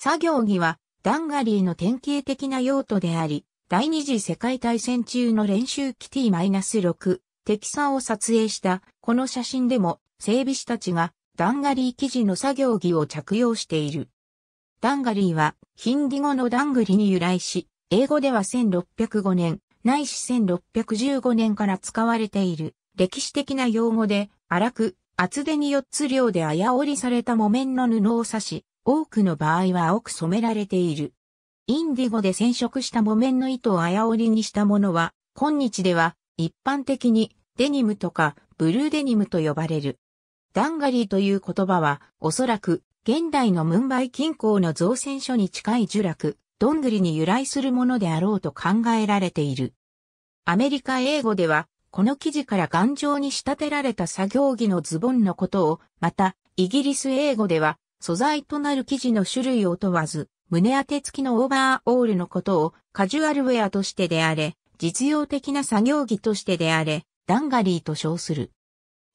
作業着はダンガリーの典型的な用途であり、第二次世界大戦中の練習機 T-6 敵さを撮影したこの写真でも整備士たちがダンガリー生地の作業着を着用している。ダンガリーはヒンディ語のダングリに由来し、英語では1605年、ないし1615年から使われている歴史的な用語で、荒く、厚手に4つ量で綾織りされた木綿の布を刺し、多くの場合は青く染められている。インディゴで染色した木綿の糸を綾織にしたものは、今日では一般的にデニムとかブルーデニムと呼ばれる。ダンガリーという言葉は、おそらく現代のムンバイ近郊の造船所に近い聚落、どんぐりに由来するものであろうと考えられている。アメリカ英語では、この生地から頑丈に仕立てられた作業着のズボンのことを、また、イギリス英語では、素材となる生地の種類を問わず、胸当て付きのオーバーオールのことをカジュアルウェアとしてであれ、実用的な作業着としてであれ、ダンガリーと称する。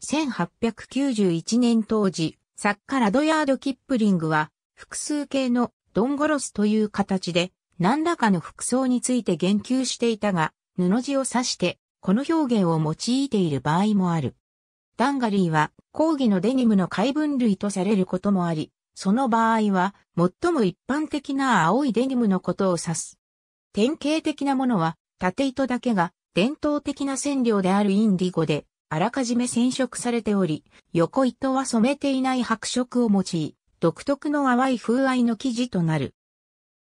1891年当時、作家ラドヤード・キップリングは、複数形のドンゴロスという形で、何らかの服装について言及していたが、布地を指して、この表現を用いている場合もある。ダンガリーは講義のデニムの解分類とされることもあり、その場合は最も一般的な青いデニムのことを指す。典型的なものは縦糸だけが伝統的な染料であるインディゴであらかじめ染色されており、横糸は染めていない白色を用い、独特の淡い風合いの生地となる。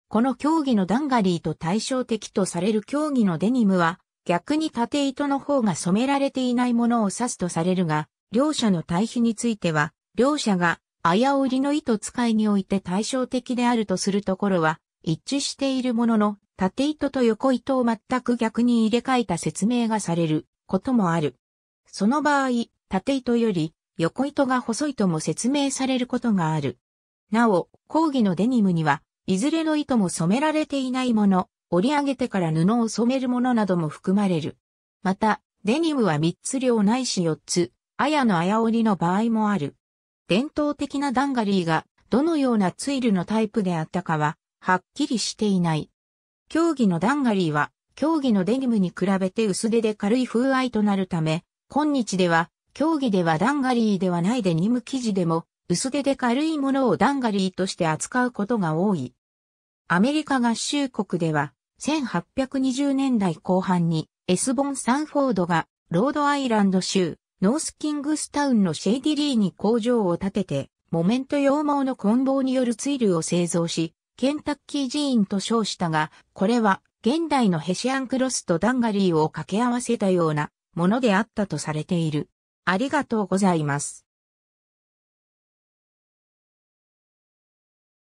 この競技のダンガリーと対照的とされる競技のデニムは、逆に縦糸の方が染められていないものを指すとされるが、両者の対比については、両者が、おりの糸使いにおいて対照的であるとするところは、一致しているものの、縦糸と横糸を全く逆に入れ替えた説明がされることもある。その場合、縦糸より横糸が細いとも説明されることがある。なお、講義のデニムには、いずれの糸も染められていないもの、折り上げてから布を染めるものなども含まれる。また、デニムは3つ量ないし4つ、綾の綾織の場合もある。伝統的なダンガリーがどのようなツイルのタイプであったかは、はっきりしていない。競技のダンガリーは、競技のデニムに比べて薄手で軽い風合いとなるため、今日では、競技ではダンガリーではないデニム生地でも、薄手で軽いものをダンガリーとして扱うことが多い。アメリカ合衆国では、1820年代後半にエスボン・サンフォードがロードアイランド州ノースキングスタウンのシェイディリーに工場を建ててモメント羊毛の混紡によるツイルを製造し、ケンタッキー寺院と称したが、これは現代のヘシアンクロスとダンガリーを掛け合わせたようなものであったとされている。ありがとうございます。